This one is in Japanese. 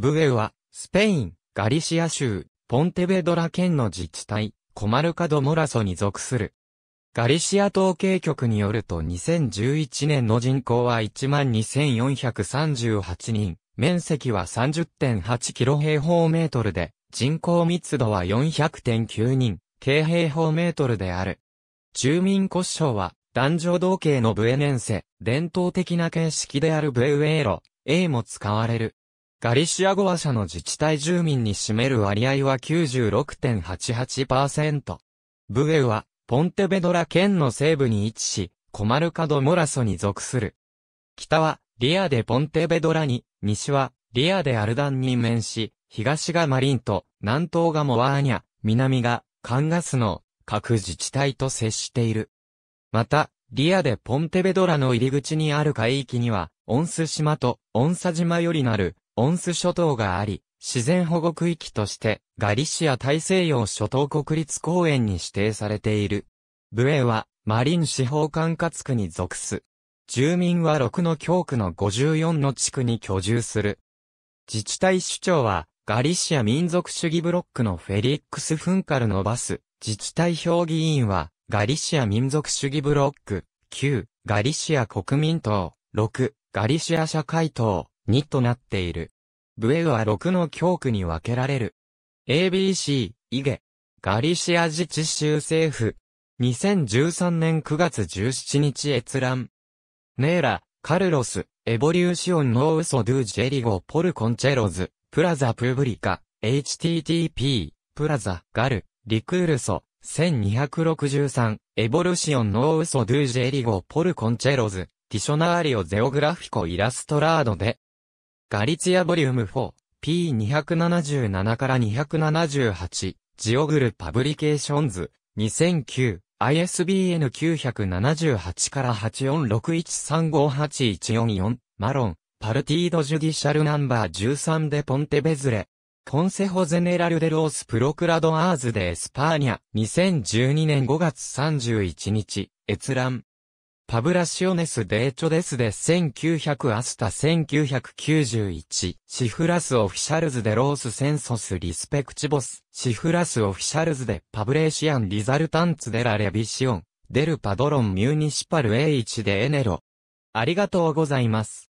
ブエは、スペイン、ガリシア州、ポンテベドラ県の自治体、コマルカドモラソに属する。ガリシア統計局によると2011年の人口は12,438人、面積は30.8キロ平方メートルで、人口密度は400.9人、軽平方メートルである。住民骨章は、男女同系のブエネンセ、伝統的な形式であるブエウエーロ、A も使われる。ガリシア語話者の自治体住民に占める割合は96.88%。ブエウは、ポンテベドラ県の西部に位置し、コマルカド・モラソに属する。北は、リアでポンテベドラに、西は、リアでアルダンに面し、東がマリンと、南東がモワーニャ、南が、カンガスの、各自治体と接している。また、リアでポンテベドラの入り口にある海域には、オンス島とオンサ島よりなるオンス諸島があり、自然保護区域として、ガリシア大西洋諸島国立公園に指定されている。ブエは、マリン司法管轄区に属す。住民は6の教区の54の地区に居住する。自治体首長は、ガリシア民族主義ブロックのフェリックス・フンカルのバス、自治体評議員は、ガリシア民族主義ブロック、9、ガリシア国民党、6、ガリシア社会党、2となっている。ブエは6の教区に分けられる。ABC、イゲ、ガリシア自治州政府。2013年9月17日閲覧。ネーラ、カルロス、エボリューシオンノーウソドゥジェリゴポルコンチェロズ、プラザプブリカ、http、プラザ、ガル、リクールソ、1263、エボルシオンノーウソドゥジェリゴポルコンチェロズ、ティショナーリオゼオグラフィコイラストラードで、ガリツィアボリューム 4P277 から278ジオグルパブリケーションズ2009 ISBN 978から8461358144マロンパルティードジュディシャルナンバー13でポンテベズレコンセホゼネラルデロースプロクラドアーズデ・エスパーニャ2012年5月31日閲覧パブラシオネス・デーチョデスで1900アスタ1991シフラス・オフィシャルズ・デ・ロース・センソス・リスペクチボスシフラス・オフィシャルズ・デ・パブレーシアン・リザルタンツ・デラ・レビシオンデル・パドロン・ミューニシパル・エイチ・デ・エネロありがとうございます。